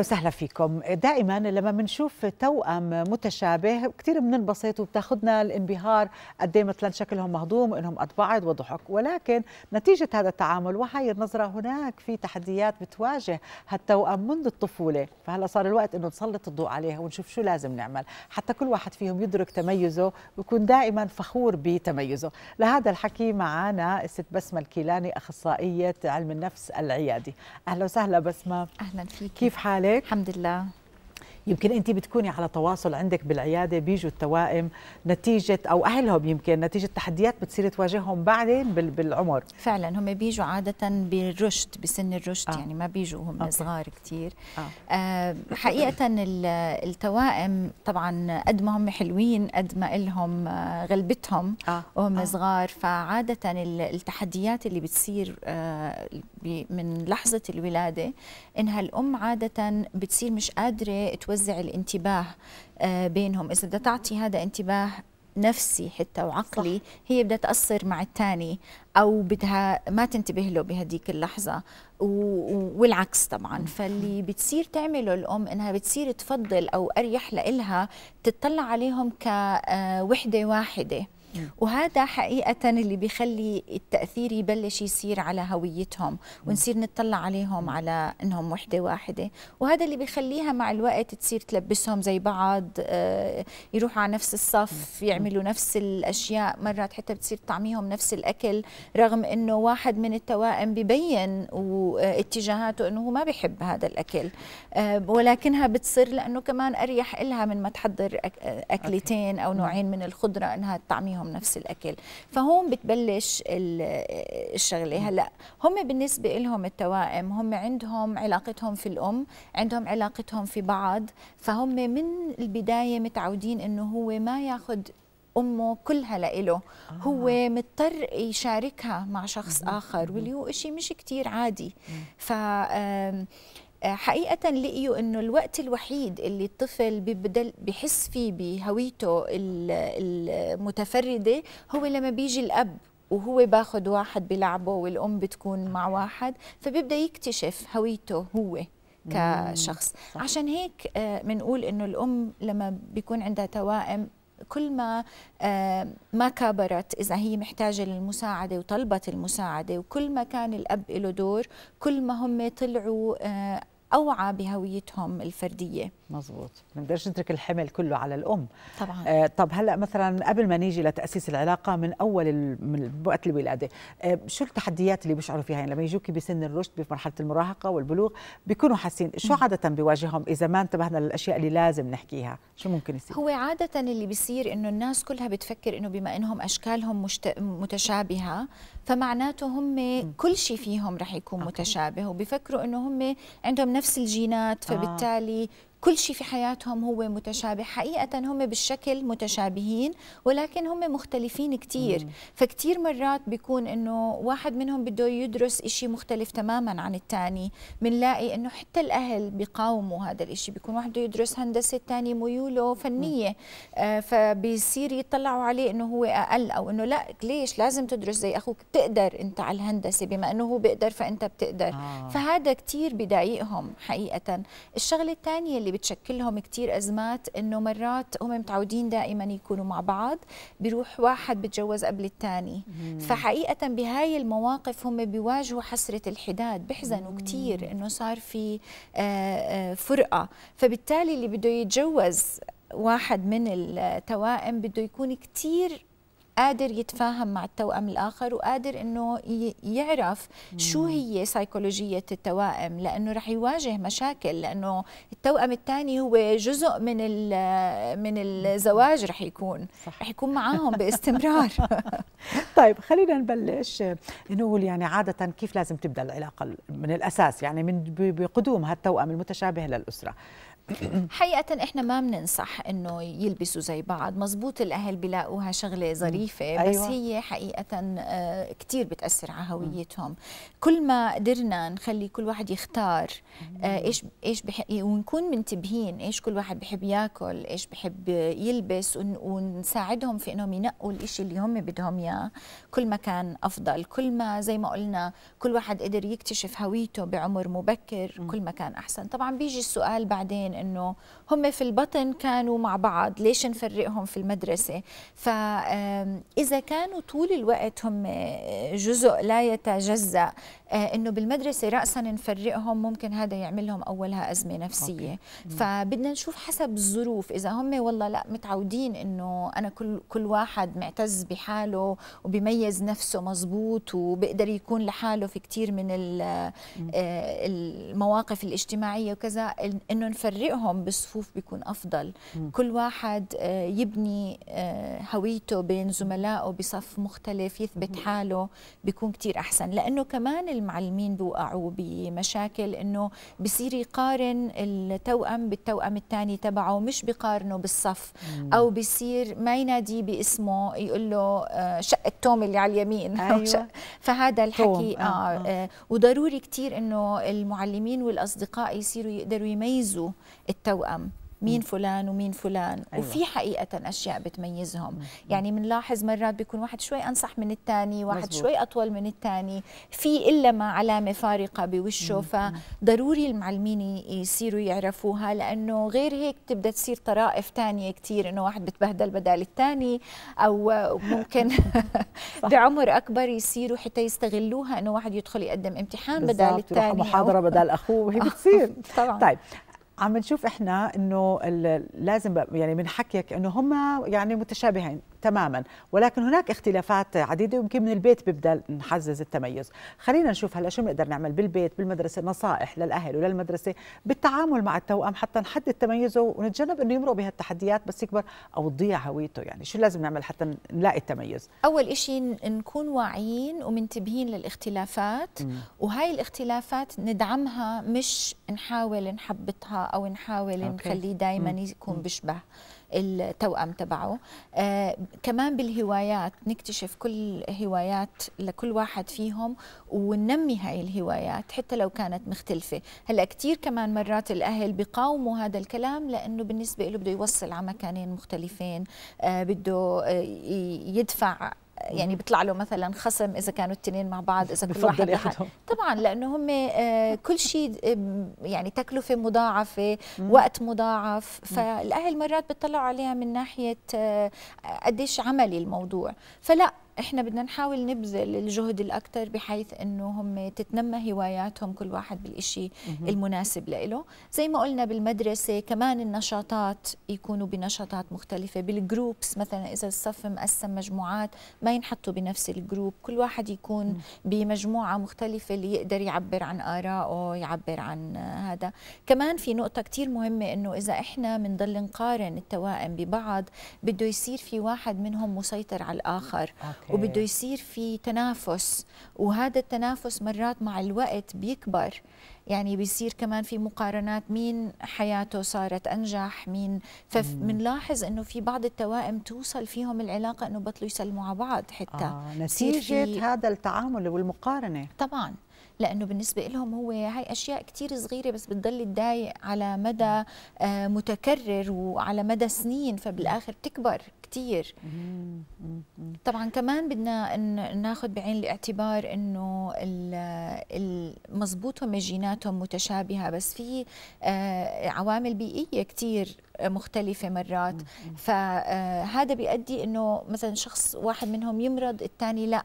اهلا وسهلا فيكم دائما لما بنشوف توأم متشابه كثير بننبسط وبتاخذنا الانبهار قد ايه مثلا شكلهم مهضوم وانهم قد بعض وضحك ولكن نتيجه هذا التعامل وهي النظره هناك في تحديات بتواجه هالتوأم منذ الطفوله فهلا صار الوقت انه نسلط الضوء عليها ونشوف شو لازم نعمل حتى كل واحد فيهم يدرك تميزه ويكون دائما فخور بتميزه لهذا الحكي معنا الست بسمه الكيلاني اخصائيه علم النفس العيادي اهلا وسهلا بسمه اهلا فيك كيف حالك أحوالك؟ الحمد لله يمكن انت بتكوني على تواصل عندك بالعياده بيجوا التوائم نتيجه او اهلهم يمكن نتيجه تحديات بتصير تواجههم بعدين بالعمر فعلا هم بيجوا عاده بالرشد بسن الرشد آه. يعني ما بيجوا هم أوكي. صغار كثير آه. آه حقيقه التوائم طبعا قد ما هم حلوين قد ما لهم غلبتهم آه. وهم آه. صغار فعاده التحديات اللي بتصير آه، من لحظه الولاده انها الام عاده بتصير مش قادره توزع الانتباه آه، بينهم إذا بدها تعطي هذا انتباه نفسي حتى وعقلي صح. هي بدها تأثر مع الثاني أو بدها ما تنتبه له بهديك اللحظة والعكس طبعا فاللي بتصير تعمله الأم إنها بتصير تفضل أو أريح لإلها تطلع عليهم كوحدة آه، واحدة وهذا حقيقة اللي بيخلي التأثير يبلش يصير على هويتهم ونصير نطلع عليهم على أنهم وحدة واحدة وهذا اللي بيخليها مع الوقت تصير تلبسهم زي بعض آه، يروحوا على نفس الصف يعملوا نفس الأشياء مرات حتى بتصير طعميهم نفس الأكل رغم أنه واحد من التوائم ببين واتجاهاته أنه ما بيحب هذا الأكل آه، ولكنها بتصير لأنه كمان أريح إلها من ما تحضر آه، أكلتين أو نوعين من الخضرة أنها تطعميهم لهم نفس الاكل فهون بتبلش الشغله هلا هم بالنسبه لهم التوائم هم عندهم علاقتهم في الام عندهم علاقتهم في بعض فهم من البدايه متعودين انه هو ما ياخذ امه كلها لإله آه. هو مضطر يشاركها مع شخص اخر واللي هو شيء مش كثير عادي ف حقيقة لقيوا أنه الوقت الوحيد اللي الطفل ببدل بحس فيه بهويته المتفردة هو لما بيجي الأب وهو باخد واحد بلعبه والأم بتكون مع واحد فبيبدأ يكتشف هويته هو كشخص صح. عشان هيك بنقول آه، انه الام لما بيكون عندها توائم كل ما آه، ما كبرت اذا هي محتاجه للمساعده وطلبت المساعده وكل ما كان الاب له دور كل ما هم طلعوا آه، اوعى بهويتهم الفرديه مزبوط ما بنقدرش نترك الحمل كله على الام طبعا آه طب هلا مثلا قبل ما نيجي لتاسيس العلاقه من اول من وقت الولاده آه شو التحديات اللي بيشعروا فيها يعني لما يجوكي بسن الرشد بمرحله المراهقه والبلوغ بيكونوا حاسين شو عاده بيواجههم اذا ما انتبهنا للاشياء اللي لازم نحكيها شو ممكن يصير هو عاده اللي بيصير انه الناس كلها بتفكر انه بما انهم اشكالهم مشت... متشابهه فمعناته هم كل شيء فيهم رح يكون أوكي. متشابه وبيفكروا انه هم عندهم نفس الجينات آه. فبالتالي كل شيء في حياتهم هو متشابه حقيقة هم بالشكل متشابهين ولكن هم مختلفين كتير فكتير مرات بيكون انه واحد منهم بده يدرس إشي مختلف تماما عن الثاني بنلاقي انه حتى الاهل بيقاوموا هذا الإشي بيكون واحد بده يدرس هندسة الثاني ميوله فنية آه، فبيصير يطلعوا عليه انه هو اقل او انه لا ليش لازم تدرس زي اخوك بتقدر انت على الهندسة بما انه هو بيقدر فانت بتقدر آه. فهذا كتير بضايقهم حقيقة الشغلة الثانية اللي اللي بتشكلهم كثير ازمات انه مرات هم متعودين دائما يكونوا مع بعض بيروح واحد بتجوز قبل الثاني فحقيقه بهاي المواقف هم بيواجهوا حسره الحداد بيحزنوا كثير انه صار في آه، آه، فرقه فبالتالي اللي بده يتجوز واحد من التوائم بده يكون كثير قادر يتفاهم مع التوأم الآخر وقادر أنه يعرف شو هي سيكولوجية التوائم لأنه رح يواجه مشاكل لأنه التوأم الثاني هو جزء من من الزواج رح يكون صح. رح يكون معاهم باستمرار طيب خلينا نبلش نقول يعني عادة كيف لازم تبدأ العلاقة من الأساس يعني من بقدوم هالتوأم المتشابه للأسرة حقيقه احنا ما بننصح انه يلبسوا زي بعض مزبوط الاهل بيلاقوها شغله ظريفه بس أيوة. هي حقيقه آه، كثير بتاثر على هويتهم كل ما قدرنا نخلي كل واحد يختار آه، ايش ايش ونكون منتبهين ايش كل واحد بحب ياكل ايش بحب يلبس ونساعدهم في انهم ينقوا الشيء اللي هم بدهم اياه كل ما كان افضل كل ما زي ما قلنا كل واحد قدر يكتشف هويته بعمر مبكر كل ما كان احسن طبعا بيجي السؤال بعدين انه هم في البطن كانوا مع بعض ليش نفرقهم في المدرسه فاذا كانوا طول الوقت هم آه، جزء لا يتجزا آه، انه بالمدرسه راسا نفرقهم ممكن هذا يعمل لهم اولها ازمه نفسيه أوكي. فبدنا نشوف حسب الظروف اذا هم والله لا متعودين انه انا كل كل واحد معتز بحاله وبيميز نفسه مزبوط وبقدر يكون لحاله في كثير من آه، المواقف الاجتماعيه وكذا انه نفرقهم بالصفوف بيكون افضل كل واحد آه، يبني هويته بين زملائه بصف مختلف يثبت حاله بيكون كثير احسن لانه كمان المعلمين بوقعوا بمشاكل انه بصير يقارن التوأم بالتوأم الثاني تبعه مش بقارنه بالصف او بصير ما يناديه باسمه يقول له آه، شق التوم اللي على اليمين أيوة. فهذا الحكي آه،, آه. آه. آه. وضروري كثير انه المعلمين والاصدقاء يصيروا يقدروا يميزوا التوأم مين فلان ومين فلان أيوة. وفي حقيقة أشياء بتميزهم مم. يعني بنلاحظ مرات بيكون واحد شوي أنصح من الثاني واحد مزبوط. شوي أطول من الثاني في إلا ما علامة فارقة بوشه فضروري المعلمين يصيروا يعرفوها لأنه غير هيك تبدأ تصير طرائف ثانية كثير إنه واحد بتبهدل بدال الثاني أو ممكن بعمر أكبر يصيروا حتى يستغلوها إنه واحد يدخل يقدم امتحان بدال الثاني محاضرة بدال أخوه وهي بتصير طبعا طيب عم نشوف احنا انه لازم يعني من حكيك انه هم يعني متشابهين تماما ولكن هناك اختلافات عديده يمكن من البيت بيبدا نحزز التميز خلينا نشوف هلا شو بنقدر نعمل بالبيت بالمدرسه نصائح للاهل وللمدرسه بالتعامل مع التوأم حتى نحدد تميزه ونتجنب انه يمرق بهالتحديات بس يكبر او تضيع هويته يعني شو لازم نعمل حتى نلاقي التميز اول شيء نكون واعيين ومنتبهين للاختلافات م. وهاي الاختلافات ندعمها مش نحاول نحبطها او نحاول أوكي. نخليه دائما يكون بشبه التوأم تبعه آه كمان بالهوايات نكتشف كل هوايات لكل واحد فيهم وننمي هاي الهوايات حتى لو كانت مختلفة هلأ كتير كمان مرات الأهل بيقاوموا هذا الكلام لأنه بالنسبة له بده يوصل على مكانين مختلفين آه بده آه، يدفع يعني بيطلع له مثلا خصم اذا كانوا الاثنين مع بعض اذا كل واحد ياخذهم طبعا لانه هم آه، كل شيء يعني تكلفه مضاعفه وقت مضاعف فالاهل مرات بيطلعوا عليها من ناحيه آه، قديش عملي الموضوع فلا احنا بدنا نحاول نبذل الجهد الاكثر بحيث انه هم تتنمى هواياتهم كل واحد بالشيء المناسب له زي ما قلنا بالمدرسه كمان النشاطات يكونوا بنشاطات مختلفه بالجروبس مثلا اذا الصف مقسم مجموعات ما ينحطوا بنفس الجروب كل واحد يكون بمجموعه مختلفه اللي يقدر يعبر عن ارائه يعبر عن هذا كمان في نقطه كثير مهمه انه اذا احنا بنضل نقارن التوائم ببعض بده يصير في واحد منهم مسيطر على الاخر أوكي. وبده يصير في تنافس وهذا التنافس مرات مع الوقت بيكبر يعني بيصير كمان في مقارنات مين حياته صارت انجح مين فبنلاحظ انه في بعض التوائم توصل فيهم العلاقه انه بطلوا يسلموا على بعض حتى آه نتيجه هذا التعامل والمقارنه طبعا لانه بالنسبه لهم هو هاي اشياء كثير صغيره بس بتضل تضايق على مدى آه، متكرر وعلى مدى سنين فبالاخر بتكبر كثير طبعا كمان بدنا ناخذ بعين الاعتبار انه مظبوط هم جيناتهم متشابهه بس في آه، عوامل بيئيه كثير مختلفه مرات فهذا آه، بيؤدي انه مثلا شخص واحد منهم يمرض الثاني لا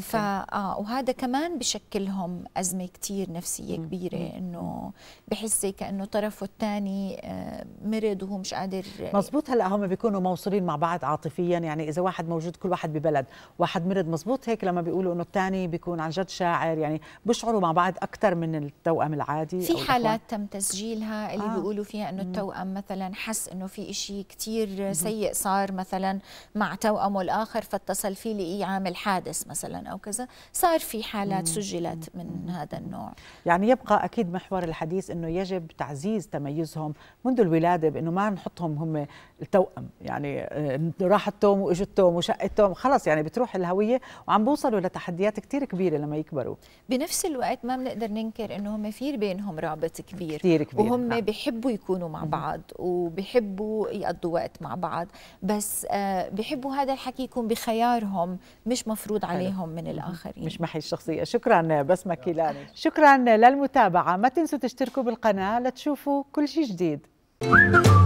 ف اه وهذا كمان بشكلهم ازمه كثير نفسيه كبيره انه بحس كانه طرفه الثاني آه، مرض وهو مش قادر آه، مزبوط هلا هم بيكونوا موصولين مع بعض عاطفيا يعني اذا واحد موجود كل واحد ببلد واحد مرض مزبوط هيك لما بيقولوا انه الثاني بيكون عن جد شاعر يعني بيشعروا مع بعض اكثر من التوأم العادي في حالات تم تسجيلها اللي آه. بيقولوا فيها انه التوأم مثلا حس انه في شيء كثير سيء صار مثلا مع توأمه الاخر فاتصل فيه لقيه عامل حادث مثلا مثلا أو كذا صار في حالات سجلت من هذا النوع يعني يبقى أكيد محور الحديث أنه يجب تعزيز تميزهم منذ الولادة بأنه ما نحطهم هم التوأم يعني آه، راح التوم وإجوا التوم وشق التوم خلص يعني بتروح الهوية وعم بوصلوا لتحديات كثير كبيرة لما يكبروا بنفس الوقت ما بنقدر ننكر أنه هم في بينهم رابط كبير كثير كبير وهم نعم. بيحبوا يكونوا مع بعض وبيحبوا يقضوا وقت مع بعض بس آه، بيحبوا هذا الحكي يكون بخيارهم مش مفروض عليهم غيرهم من الآخرين مش محي الشخصية شكرا بسمة كيلاني شكرا للمتابعة ما تنسوا تشتركوا بالقناة لتشوفوا كل شيء جديد Thank you.